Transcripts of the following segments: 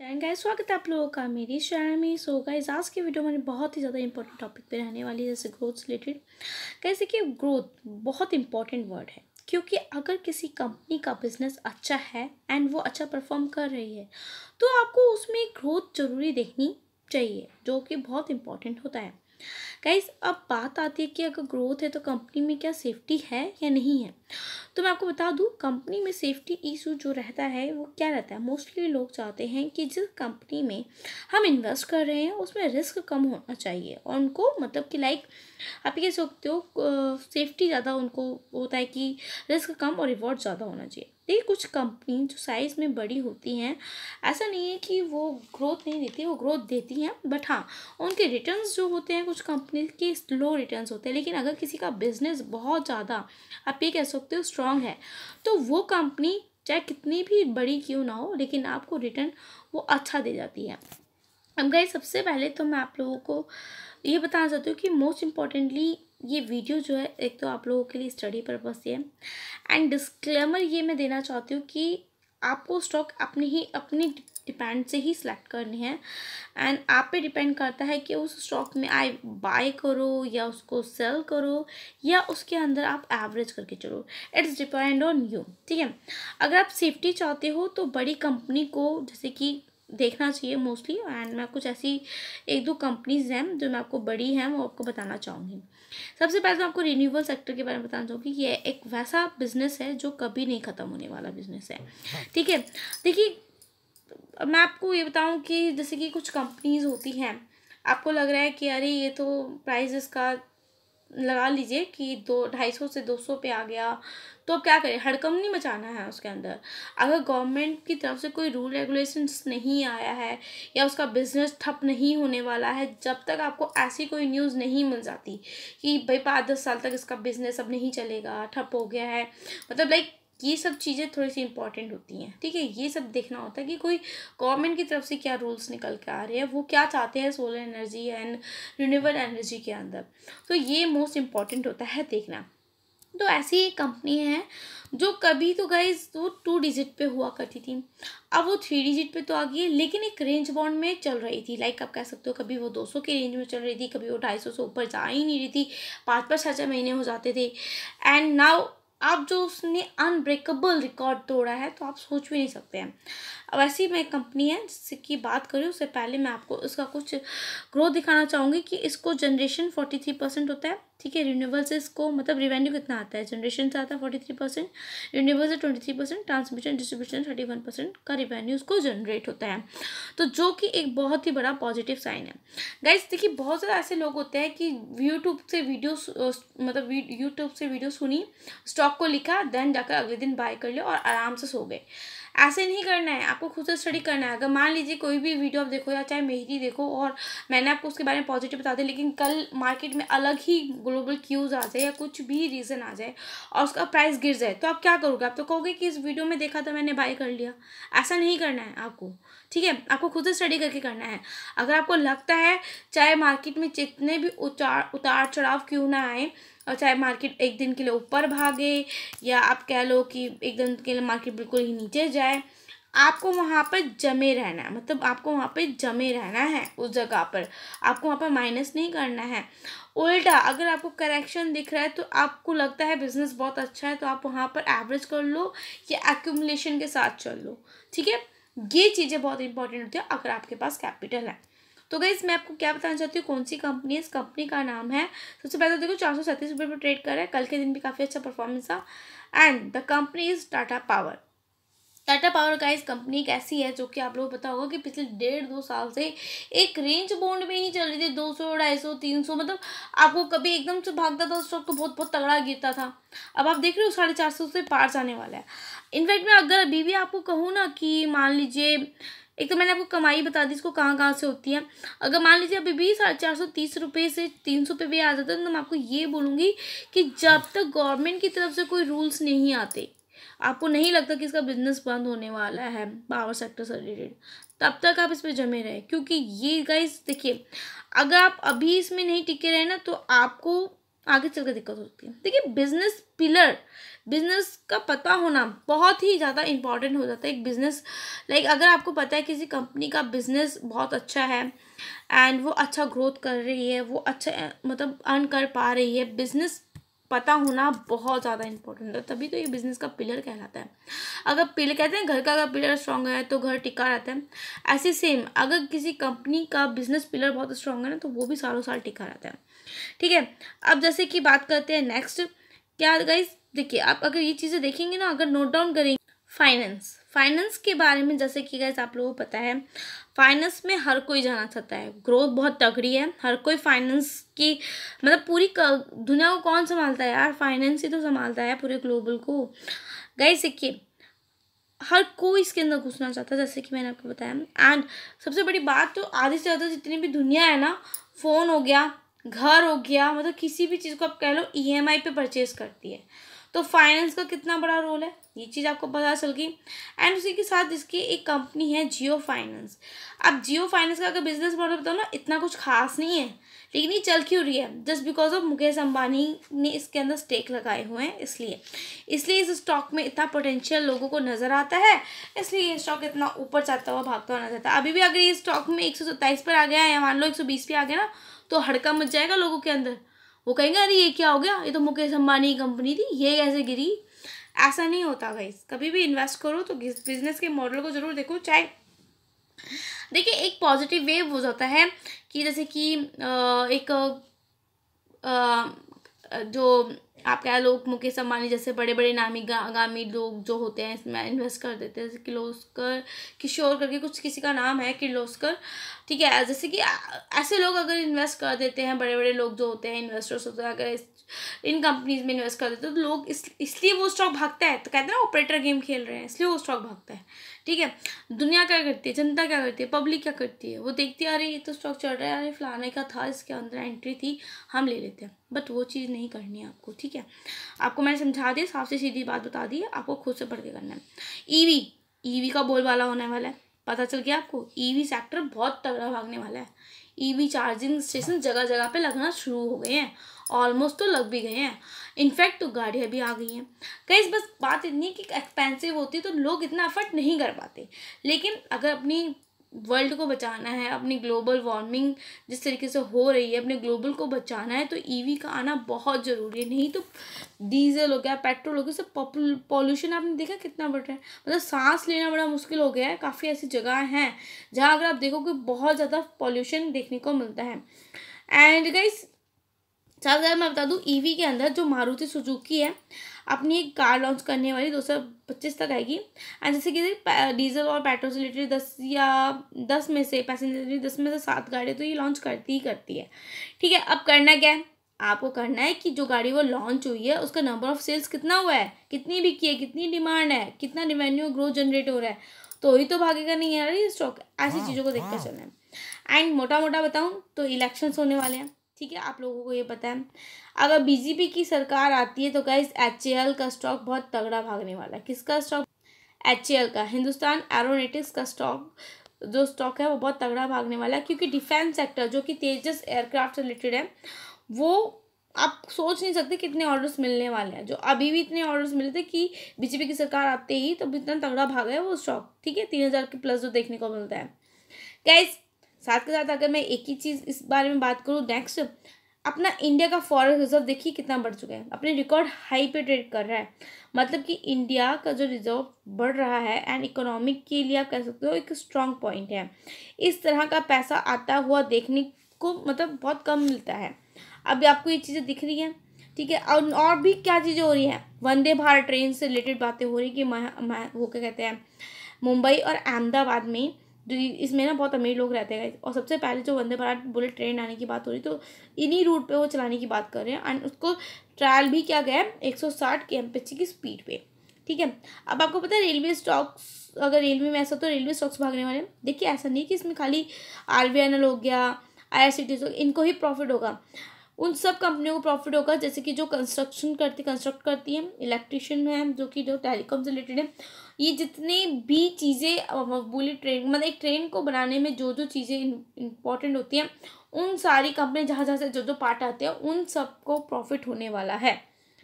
चैन guys स्वागत है आप लोगों का मेरी शहर में सो so, गाइस आज की वीडियो मेरी बहुत ही ज़्यादा इंपॉर्टेंट टॉपिक पे रहने वाली है जैसे ग्रोथ रिलेटेड कैसे कि ग्रोथ बहुत इंपॉर्टेंट वर्ड है क्योंकि अगर किसी कंपनी का बिजनेस अच्छा है एंड वो अच्छा परफॉर्म कर रही है तो आपको उसमें ग्रोथ ज़रूरी देखनी चाहिए जो कि बहुत इंपॉर्टेंट होता है कैसे अब बात आती है कि अगर ग्रोथ है तो कंपनी में क्या सेफ्टी है या नहीं है तो मैं आपको बता दूँ कंपनी में सेफ्टी इशू जो रहता है वो क्या रहता है मोस्टली लोग चाहते हैं कि जिस कंपनी में हम इन्वेस्ट कर रहे हैं उसमें रिस्क कम होना चाहिए और उनको मतलब कि लाइक आप ये सोचते हो सेफ्टी ज़्यादा उनको होता है कि रिस्क कम और रिवॉर्ड ज़्यादा होना चाहिए देखिए कुछ कंपनी जो साइज़ में बड़ी होती हैं ऐसा नहीं है कि वो ग्रोथ नहीं देती वो ग्रोथ देती हैं बट हाँ उनके रिटर्न जो होते हैं कुछ कंपनी के स्लो रिटर्न होते हैं लेकिन अगर किसी का बिजनेस बहुत ज़्यादा आप ये कह सकते सकते हो स्ट्रांग है तो वो कंपनी चाहे कितनी भी बड़ी क्यों ना हो लेकिन आपको रिटर्न वो अच्छा दे जाती है अब गए सबसे पहले तो मैं आप लोगों को ये बताना चाहती हूँ कि मोस्ट इम्पॉर्टेंटली ये वीडियो जो है एक तो आप लोगों के लिए स्टडी पर्पज़ से है एंड डिस्क्लेमर ये मैं देना चाहती हूँ कि आपको स्टॉक अपने ही अपनी डिपेंड से ही सिलेक्ट करनी है एंड आप पे डिपेंड करता है कि उस स्टॉक में आई बाय करो या उसको सेल करो या उसके अंदर आप एवरेज करके चलो इट्स डिपेंड ऑन यू ठीक है अगर आप सेफ्टी चाहते हो तो बड़ी कंपनी को जैसे कि देखना चाहिए मोस्टली एंड मैं कुछ ऐसी एक दो कंपनीज हैं जो मैं आपको बड़ी हैं वो आपको बताना चाहूँगी सबसे पहले मैं तो आपको रिन्यूबल सेक्टर के बारे में बताना चाहूँगी ये एक वैसा बिजनेस है जो कभी नहीं ख़त्म होने वाला बिजनेस है अच्छा। ठीक है देखिए अब मैं आपको ये बताऊं कि जैसे कि कुछ कंपनीज होती हैं आपको लग रहा है कि अरे ये तो प्राइस इसका लगा लीजिए कि दो ढाई सौ से दो सौ पे आ गया तो अब क्या करें हड़कम नहीं मचाना है उसके अंदर अगर गवर्नमेंट की तरफ से कोई रूल रेगुलेशंस नहीं आया है या उसका बिजनेस ठप नहीं होने वाला है जब तक आपको ऐसी कोई न्यूज़ नहीं मिल जाती कि भाई पाँच दस साल तक इसका बिजनेस अब नहीं चलेगा ठप हो गया है मतलब लाइक ये सब चीज़ें थोड़ी सी इंपॉर्टेंट होती हैं ठीक है ये सब देखना होता है कि कोई गवर्नमेंट की तरफ से क्या रूल्स निकल के आ रहे हैं वो क्या चाहते हैं solar energy and renewable energy के अंदर तो ये मोस्ट इम्पॉर्टेंट होता है देखना तो ऐसी एक कंपनी है जो कभी तो गाइज वो टू डिजिट पे हुआ करती थी अब वो थ्री डिजिट पे तो आ गई है लेकिन एक रेंज बाउंड में चल रही थी लाइक आप कह सकते हो कभी वो दो सौ के रेंज में चल रही थी कभी वो ढाई सौ से ऊपर जा ही नहीं रही थी पाँच पाँच छः छः महीने हो जाते थे एंड नाउ आप जो उसने अनब्रेकेबल रिकॉर्ड तोड़ा है तो आप सोच भी नहीं सकते हैं अब ऐसी मैं कंपनी है जिससे कि बात करूँ उससे पहले मैं आपको उसका कुछ ग्रोथ दिखाना चाहूँगी कि इसको जनरेशन फोर्टी थ्री परसेंट होता है ठीक है रिन्यूएबल से इसको मतलब रिवेन्यू कितना आता है जनरेशन से आता है फोर्टी थ्री परसेंट रिन्यूएबल से twenty three percent transmission distribution thirty one percent का रिवेन्यू उसको जनरेट होता है तो जो कि एक बहुत ही बड़ा पॉजिटिव साइन है गाइज देखिए बहुत ज़्यादा ऐसे लोग होते हैं कि यूट्यूब से वीडियो मतलब यूट्यूब से वीडियो सुनी स्टॉक को लिखा देन जाकर अगले दिन बाय कर लिया और आराम से सो गए ऐसे नहीं करना है आपको खुद से स्टडी करना है अगर मान लीजिए कोई भी वीडियो आप देखो या चाहे मेहरी देखो और मैंने आपको उसके बारे में पॉजिटिव बता दिया लेकिन कल मार्केट में अलग ही ग्लोबल क्यूज़ आ जाए या कुछ भी रीज़न आ जाए और उसका प्राइस गिर जाए तो आप क्या करोगे आप तो कहोगे कि इस वीडियो में देखा था मैंने बाय कर लिया ऐसा नहीं करना है आपको ठीक है आपको खुद से स्टडी करके करना है अगर आपको लगता है चाहे मार्केट में जितने भी उतार उतार चढ़ाव क्यों ना आए और चाहे मार्केट एक दिन के लिए ऊपर भागे या आप कह लो कि एक दिन के लिए मार्केट बिल्कुल ही नीचे जाए आपको वहाँ पर जमे रहना है मतलब आपको वहाँ पर जमे रहना है उस जगह पर आपको वहाँ पर माइनस नहीं करना है उल्टा अगर आपको करेक्शन दिख रहा है तो आपको लगता है बिज़नेस बहुत अच्छा है तो आप वहाँ पर एवरेज कर लो या एक्यूमलेशन के साथ चल लो ठीक है ये चीज़ें बहुत इंपॉर्टेंट होती है अगर आपके पास कैपिटल है तो गई मैं आपको क्या बताना चाहती हूँ कौन सी कंपनी है इस कंपनी का नाम है सबसे पहले तो देखो चार सौ सैंतीस रुपये पर ट्रेड कर रहा है कल के दिन भी काफ़ी अच्छा परफॉर्मेंस था and the company is Tata Power Tata Power का इस कंपनी एक ऐसी है जो कि आप लोगों को पता होगा कि पिछले डेढ़ दो साल से एक रेंज बोन्ड में ही चल रही थी दो सौ ढाई सौ तीन सौ मतलब आपको कभी एकदम से भागता था स्टॉक तो बहुत बहुत तगड़ा गिरता था अब आप देख रहे हो साढ़े चार सौ से पार जाने वाला है इनफैक्ट मैं अगर अभी भी आपको कहूँ ना कि मान लीजिए एक तो मैंने आपको कमाई बता दी इसको कहाँ कहाँ से होती है अगर मान लीजिए अभी भी चार सौ तीस रुपये से तीन सौ रुपये भी आ जाता है तो मैं आपको ये बोलूँगी कि जब तक गवर्नमेंट की तरफ से कोई रूल्स नहीं आते आपको नहीं लगता कि इसका बिजनेस बंद होने वाला है पावर सेक्टर से रिलेटेड तब तक आप इस पर जमे रहे क्योंकि ये गाइज देखिए अगर आप अभी इसमें नहीं टिके रहे ना तो आपको आगे चल कर दिक्कत होती है देखिए बिजनेस पिलर बिजनेस का पता होना बहुत ही ज़्यादा इंपॉर्टेंट हो जाता है एक बिजनेस लाइक like, अगर आपको पता है किसी कंपनी का बिजनेस बहुत अच्छा है एंड वो अच्छा ग्रोथ कर रही है वो अच्छा मतलब अर्न कर पा रही है बिजनेस पता होना बहुत ज़्यादा इंपॉर्टेंट है तभी तो ये बिजनेस का पिलर कहलाता है अगर पिलर कहते हैं घर का अगर पिलर स्ट्रांग है तो घर टिका रहता है ऐसे सेम अगर किसी कंपनी का बिजनेस पिलर बहुत स्ट्रांग है ना तो वो भी सालों साल टिका रहता है ठीक है अब जैसे कि बात करते हैं नेक्स्ट क्या गाइज देखिए आप अगर ये चीज़ें देखेंगे ना अगर नोट डाउन करेंगे फाइनेंस फाइनेंस के बारे में जैसे कि गैस आप लोगों को पता है फाइनेंस में हर कोई जाना चाहता है ग्रोथ बहुत तगड़ी है हर कोई फाइनेंस की मतलब पूरी दुनिया को कौन संभालता है यार फाइनेंस ही तो संभालता है पूरे ग्लोबल को गए सीखिए हर कोई इसके अंदर घुसना चाहता है जैसे कि मैंने आपको बताया एंड सबसे बड़ी बात तो आधे से ज़्यादा जितनी भी दुनिया है ना फ़ोन हो गया घर हो गया मतलब किसी भी चीज़ को आप कह लो ई e पे परचेज करती है तो फाइनेंस का कितना बड़ा रोल है ये चीज़ आपको पता चल गई एंड उसी के साथ इसकी एक कंपनी है जियो फाइनेंस अब जियो फाइनेंस का अगर बिजनेस मॉडल बताओ ना इतना कुछ खास नहीं है लेकिन ये चल क्यों रही है just because of Mukesh Ambani ने इसके अंदर स्टेक लगाए हुए हैं इसलिए इसलिए इस स्टॉक में इतना पोटेंशियल लोगों को नज़र आता है इसलिए ये स्टॉक इतना ऊपर चाहता हुआ भागता हुआ नजर आता है अभी भी अगर ये स्टॉक में एक पर आ गया या मान लो एक पे आ गया ना तो हड़का मच जाएगा लोगों के अंदर वो कहेंगे अरे ये क्या हो गया ये तो मुकेश अम्बानी की कंपनी थी ये कैसे गिरी ऐसा नहीं होता गाइस कभी भी इन्वेस्ट करो तो बिजनेस के मॉडल को जरूर देखो चाहे देखिए एक पॉजिटिव वेव हो जाता है कि जैसे कि एक जो आप क्या लोग मुकेश अंबानी जैसे बड़े बड़े नामी आगामी लोग जो होते हैं इसमें इन्वेस्ट कर देते हैं जैसे किलोस्कर किशोर करके कुछ किसी का नाम है किलोस्कर ठीक है जैसे कि ऐसे लोग अगर इन्वेस्ट कर देते हैं बड़े बड़े लोग जो होते हैं इन्वेस्टर्स होते हैं अगर इन कंपनीज में इन्वेस्ट कर देते हैं तो लोग इस इसलिए वो स्टॉक भागता है तो कहते हैं ना ऑपरेटर गेम खेल रहे हैं इसलिए वो स्टॉक भागता है ठीक है दुनिया क्या करती है जनता क्या करती है पब्लिक क्या करती है वो देखती आ अरे ये तो स्टॉक चल रहा है अरे फलाने का था इसके अंदर एंट्री थी हम ले लेते हैं बट वो चीज़ नहीं करनी है आपको ठीक है आपको मैंने समझा दिया साफ से सीधी बात बता दी आपको खुद से पढ़ के करना है ई e ईवी e का बोलबाला होने वाला है पता चल गया आपको ईवी e सेक्टर बहुत तगड़ा भागने वाला है ईवी चार्जिंग स्टेशन जगह जगह पे लगना शुरू हो गए हैं ऑलमोस्ट तो लग भी गए हैं इनफैक्ट तो गाड़ियाँ भी आ गई हैं कई बस बात इतनी कि एक्सपेंसिव होती तो लोग इतना अफर्ट नहीं कर पाते लेकिन अगर अपनी वर्ल्ड को बचाना है अपनी ग्लोबल वार्मिंग जिस तरीके से हो रही है अपने ग्लोबल को बचाना है तो ईवी e का आना बहुत ज़रूरी है नहीं तो डीजल हो गया पेट्रोल हो गया उससे पॉल्यूशन आपने देखा कितना बढ़ रहा है मतलब सांस लेना बड़ा मुश्किल हो गया है काफ़ी ऐसी जगह हैं जहाँ अगर आप देखोगे बहुत ज़्यादा पॉल्यूशन देखने को मिलता है एंड गाइस साथ मैं बता दूँ ईवी e के अंदर जो मारुति सुजुकी है अपनी एक कार लॉन्च करने वाली दो सौ पच्चीस तक आएगी एंड जैसे कि डीजल और पेट्रोल से रिलेटेड दस या दस में से पैसेंजर दस में से सात गाड़ी तो ये लॉन्च करती ही करती है ठीक है अब करना क्या है आपको करना है कि जो गाड़ी वो लॉन्च हुई है उसका नंबर ऑफ सेल्स कितना हुआ है कितनी भी की है कितनी डिमांड है कितना रिवेन्यू ग्रोथ जनरेट हो रहा है तो ही तो भागेगा नहीं है स्टॉक ऐसी हाँ, चीज़ों को देख कर हाँ। चलना है एंड मोटा मोटा बताऊँ तो इलेक्शंस होने वाले हैं ठीक है आप लोगों को ये पता है अगर बीजेपी की सरकार आती है तो गाइज एच का स्टॉक बहुत तगड़ा भागने वाला है किसका स्टॉक एच का हिंदुस्तान एरोनेटिक्स का स्टॉक जो स्टॉक है वो बहुत तगड़ा भागने वाला है क्योंकि डिफेंस सेक्टर जो कि तेजस एयरक्राफ्ट से रिलेटेड है वो आप सोच नहीं सकते कितने ऑर्डर्स मिलने वाले हैं जो अभी भी इतने ऑर्डर्स मिले थे कि बीजेपी की सरकार आते ही तो इतना तगड़ा भागा है वो स्टॉक ठीक है तीन हज़ार के प्लस जो देखने को मिलता है कैस साथ के साथ अगर मैं एक ही चीज़ इस बारे में बात करूँ नेक्स्ट अपना इंडिया का फॉरेस्ट रिजर्व देखिए कितना बढ़ चुका है अपने रिकॉर्ड हाई पे ट्रेड कर रहा है मतलब कि इंडिया का जो रिजर्व बढ़ रहा है एंड इकोनॉमिक के लिए आप कह सकते हो एक स्ट्रांग पॉइंट है इस तरह का पैसा आता हुआ देखने को मतलब बहुत कम मिलता है अभी आपको ये चीज़ें दिख रही हैं ठीक है और और भी क्या चीज़ें हो रही हैं वंदे भारत ट्रेन से रिलेटेड बातें हो रही कि मैं वो क्या कहते हैं मुंबई और अहमदाबाद में जो इसमें ना बहुत अमीर लोग रहते हैं और सबसे पहले जो वंदे भारत बुलेट ट्रेन आने की बात हो रही तो इन्हीं रूट पे वो चलाने की बात कर रहे हैं एंड उसको ट्रायल भी किया गया है एक सौ साठ की स्पीड पे ठीक है अब आपको पता है रेलवे स्टॉक्स अगर रेलवे में ऐसा तो रेलवे स्टॉक्स भागने वाले देखिए ऐसा नहीं कि इसमें खाली आर बी एन एल हो गया आई आर सी टी इनको ही प्रॉफिट होगा उन सब कंपनियों को प्रॉफिट होगा जैसे कि जो कंस्ट्रक्शन करती कंस्ट्रक्ट करती है इलेक्ट्रिशियन है जो कि जो टेलीकॉम से रिलेटेड है ये जितने भी चीज़ें मकबूली ट्रेन मतलब एक ट्रेन को बनाने में जो जो चीज़ें इंपॉर्टेंट होती हैं उन सारी कंपनी जहाँ जहाँ से जो जो पार्ट आते हैं उन सबको प्रॉफिट होने वाला है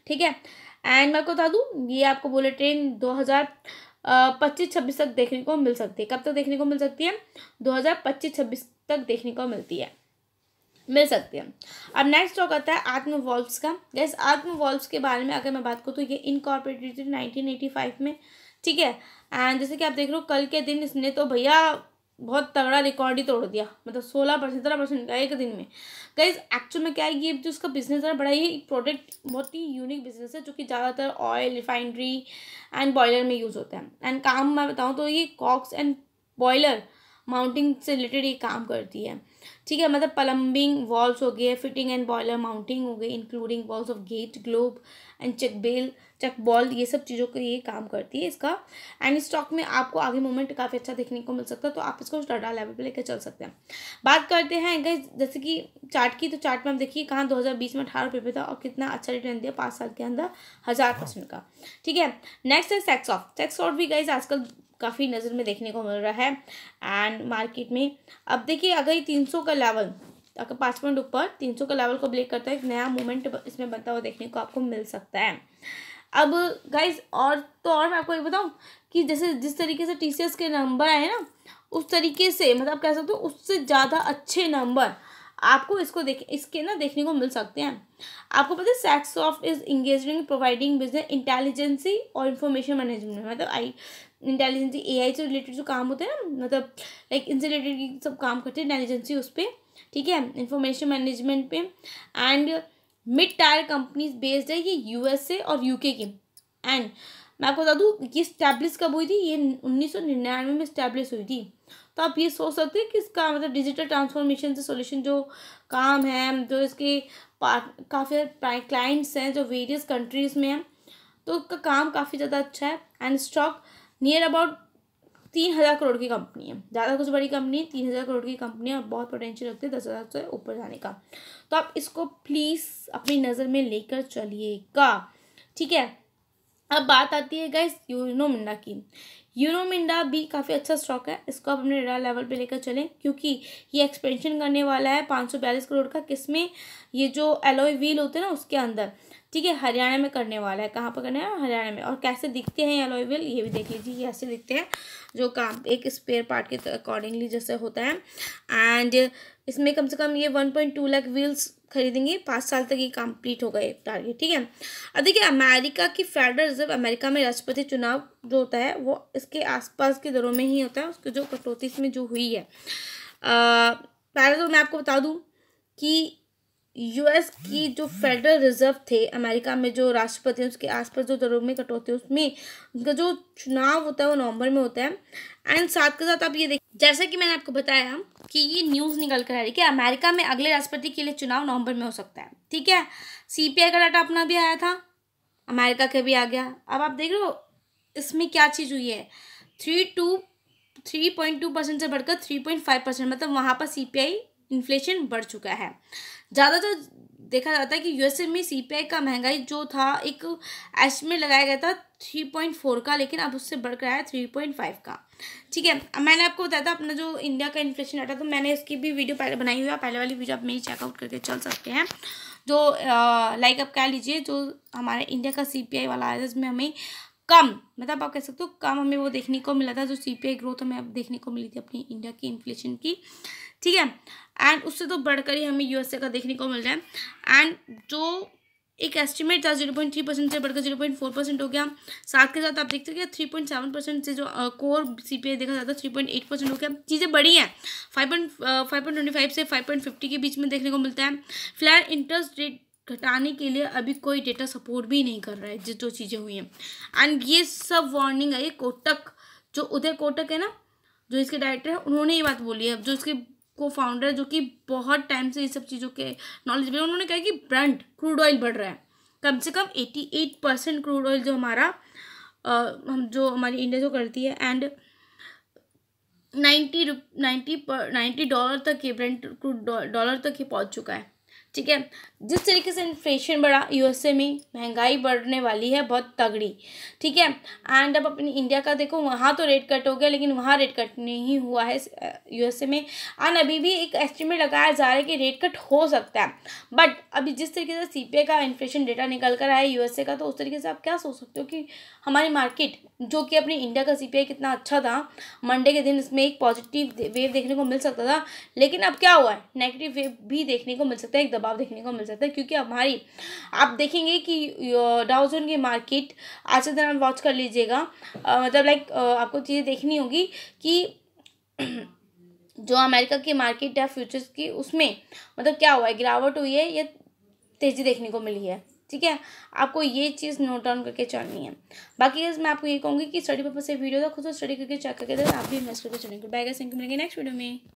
ठीक है एंड मैं आपको बता दूँ ये आपको बोले ट्रेन दो हज़ार पच्चीस छब्बीस तक देखने को मिल सकती है कब तक देखने को मिल सकती है दो हज़ार पच्चीस छब्बीस तक देखने को मिलती है मिल सकते हैं अब नेक्स्ट टॉक आता है आत्म का गैस आत्म के बारे में अगर मैं बात करूँ तो ये इनकॉर्पोरेटेड थी नाइनटीन में ठीक है एंड जैसे कि आप देख रहे हो कल के दिन इसने तो भैया बहुत तगड़ा रिकॉर्ड ही तोड़ दिया मतलब सोलह परसेंट सत्रह परसेंट का एक दिन में गैस एक्चुअल में क्या है ये जो उसका बिजनेस है बड़ा ही प्रोडक्ट बहुत ही यूनिक बिजनेस है जो कि ज़्यादातर ऑयल रिफाइनरी एंड बॉयलर में यूज़ होता है एंड काम मैं बताऊँ तो ये कॉक्स एंड बॉयलर माउंटिंग से रिलेटेड ये काम करती है ठीक है मतलब पलम्बिंग वॉल्स हो गए फिटिंग एंड बॉयलर माउंटिंग हो गई including valves of gate globe and check valve check ball ये सब चीज़ों का ये काम करती है इसका एंड स्टॉक में आपको आगे मूवमेंट काफ़ी अच्छा देखने को मिल सकता है तो आप इसको डाटा लेवल पर लेकर चल सकते हैं बात करते हैं गैस जैसे कि चार्ट की तो चार्ट में आप देखिए कहाँ 2020 में अठारह रुपये था और कितना अच्छा रिटर्न दिया पाँच साल के अंदर हज़ार परसेंट का ठीक है नेक्स्ट है सेक्स ऑफ सेक्स ऑफ भी गई आजकल काफ़ी नज़र में देखने को मिल रहा है एंड मार्केट में अब देखिए अगर ये तीन सौ का लेवल अगर पाँच पॉइंट ऊपर तीन सौ का लेवल को ब्रेक करता है एक नया मोमेंट इसमें बनता हुआ देखने को आपको मिल सकता है अब गाइज और तो और मैं आपको ये बताऊँ कि जैसे जिस तरीके से टी के नंबर आए ना उस तरीके से मतलब कह सकते हो उससे ज़्यादा अच्छे नंबर आपको इसको देख इसके ना देखने को मिल सकते हैं आपको पता है सेक्स Saksoft is engaging providing business intelligence और इन्फॉर्मेशन मैनेजमेंट में मतलब आई इंटेलिजेंसी एआई से रिलेटेड जो काम होते हैं ना मतलब लाइक इनसे रिलेटेड सब काम करते हैं इंटेलिजेंसी उस पर ठीक है इन्फॉर्मेशन मैनेजमेंट पे and mid tier companies based है ये यूएसए और यूके के एंड मैं आपको बता दूँ ये स्टैब्लिश कब हुई थी ये उन्नीस में स्टैब्लिश हुई थी तो आप ये सोच सकते हैं कि इसका मतलब डिजिटल ट्रांसफॉर्मेशन से सॉल्यूशन जो काम है जो इसके काफ़ी क्लाइंट्स हैं जो वेरियस कंट्रीज़ में हैं तो उसका काम काफ़ी ज़्यादा अच्छा है एंड स्टॉक नियर अबाउट तीन हज़ार करोड़ की कंपनी है ज़्यादा कुछ बड़ी कंपनी है तीन हज़ार करोड़ की कंपनी है और बहुत पोटेंशियल रखती है दस हज़ार से ऊपर जाने का तो आप इसको प्लीज़ अपनी नज़र में लेकर चलिएगा ठीक है अब बात आती है गाइस यूनो मिन्ना की यूरोमिंडा भी काफ़ी अच्छा स्टॉक है इसको आप अपने रेडा लेवल पे लेकर चलें क्योंकि ये एक्सपेंशन करने वाला है पाँच सौ बयालीस करोड़ का किसमें ये जो एलोए व्हील होते हैं ना उसके अंदर ठीक है हरियाणा में करने वाला है कहाँ पर करने वाला हरियाणा में और कैसे दिखते हैं एलोए व्हील ये भी देख लीजिए ये ऐसे दिखते हैं जो काम एक स्पेयर पार्ट के अकॉर्डिंगली जैसे होता है एंड इसमें कम से कम ये one point two lakh wheels खरीदेंगे पाँच साल तक ये कंप्लीट होगा एक टारगेट ठीक है अब देखिए अमेरिका की फेडरल रिजर्व अमेरिका में राष्ट्रपति चुनाव जो होता है वो इसके आसपास के दरों में ही होता है उसके जो कटौती इसमें जो हुई है पहले तो मैं आपको बता दूँ कि यूएस की जो फेडरल रिजर्व थे अमेरिका में जो राष्ट्रपति हैं उसके आसपास जो दरों में कटौती है उसमें उनका जो चुनाव होता है वो नवंबर में होता है एंड साथ के साथ आप ये देखिए जैसा कि मैंने आपको बताया कि ये न्यूज़ निकल कर आ रही है कि अमेरिका में अगले राष्ट्रपति के लिए चुनाव नवंबर में हो सकता है ठीक है आई का डाटा अपना भी आया था अमेरिका का भी आ गया अब आप देख रहे हो इसमें क्या चीज़ हुई है three two three point two percent से बढ़कर थ्री पॉइंट फाइव परसेंट मतलब वहाँ पर सी पी आई इन्फ्लेशन बढ़ चुका है ज़्यादातर देखा जाता है कि यूएसए में सीपीआई का महंगाई जो था एक एस्टिमेट लगाया गया था थ्री पॉइंट फोर का लेकिन अब उससे बढ़कर आया थ्री पॉइंट फाइव का ठीक है मैंने आपको बताया था अपना जो इंडिया का इन्फ्लेशन डाटा तो मैंने इसकी भी वीडियो पहले बनाई हुई है पहले वाली वीडियो आप मेरी चेकआउट करके चल सकते हैं जो लाइक आप कह लीजिए जो हमारे इंडिया का सी वाला आया जिसमें हमें कम मतलब आप कह सकते हो कम हमें वो देखने को मिला था जो सीपीआई ग्रोथ हमें अब देखने को मिली थी अपनी इंडिया की इन्फ्लेशन की ठीक है एंड उससे तो बढ़कर ही हमें यूएसए का देखने को मिल रहा है एंड जो एक एस्टिमेट था जीरो पॉइंट थ्री परसेंट से बढ़कर जीरो पॉइंट फोर परसेंट हो गया साथ के साथ आप देखते हो कि थ्री पॉइंट सेवन परसेंट से जो कोर सी पी आई देखा जाता है थ्री पॉइंट एट परसेंट हो गया चीज़ें बढ़ी हैं five point five point twenty five से फाइव पॉइंट फिफ्टी के बीच में देखने को मिलता है फ्लैट इंटरेस्ट रेट घटाने के लिए अभी कोई डेटा सपोर्ट भी नहीं कर रहा है जो चीज़ें हुई हैं एंड ये सब वार्निंग है कोटक जो उदय कोटक है ना जो इसके डायरेक्टर है उन्होंने ये बात बोली है जो इसके को फाउंडर जो कि बहुत टाइम से ये सब चीज़ों के नॉलेज भी उन्होंने कहा कि ब्रांड क्रूड ऑयल बढ़ रहा है कम से कम eighty eight percent crude oil जो हमारा हम जो हमारी इंडिया जो करती है and ninety ninety ninety dollar तक ये ब्रांड क्रूड डॉलर तक ये पहुंच चुका है ठीक है जिस तरीके से इन्फ्लेशन बढ़ा यूएसए में महंगाई बढ़ने वाली है बहुत तगड़ी ठीक है एंड अब अपनी इंडिया का देखो वहाँ तो रेट कट हो गया लेकिन वहाँ रेट कट नहीं हुआ है यूएसए में एंड अभी भी एक एस्टिमेट लगाया जा रहा है कि रेट कट हो सकता है बट अभी जिस तरीके से सी का इन्फ्लेशन डेटा निकल कर आया है यूएसए का तो उस तरीके से आप क्या सोच सकते हो कि हमारी मार्केट जो कि अपनी इंडिया का सी कितना अच्छा था मंडे के दिन इसमें एक पॉजिटिव वेव देखने को मिल सकता था लेकिन अब क्या हुआ है नेगेटिव वेव भी देखने को मिल सकता है एकदम दबाव देखने को मिल सकता है क्योंकि हमारी आप देखेंगे कि डाउजोन की मार्केट आज दिन आप वॉच कर लीजिएगा मतलब लाइक आपको चीज़ें देखनी होगी कि जो अमेरिका की मार्केट है फ्यूचर्स की उसमें मतलब क्या हुआ है गिरावट हुई है या तेज़ी देखने को मिली है ठीक है आपको ये चीज़ नोट डाउन करके चलनी है बाकी मैं आपको ये कहूँगी कि स्टडी पर्पज से वीडियो था खुद स्टडी करके चेक करके आप भी इन्वेस्ट करके चलेंगे बाय गाइस थैंक यू मिलेंगे नेक्स्ट वीडियो में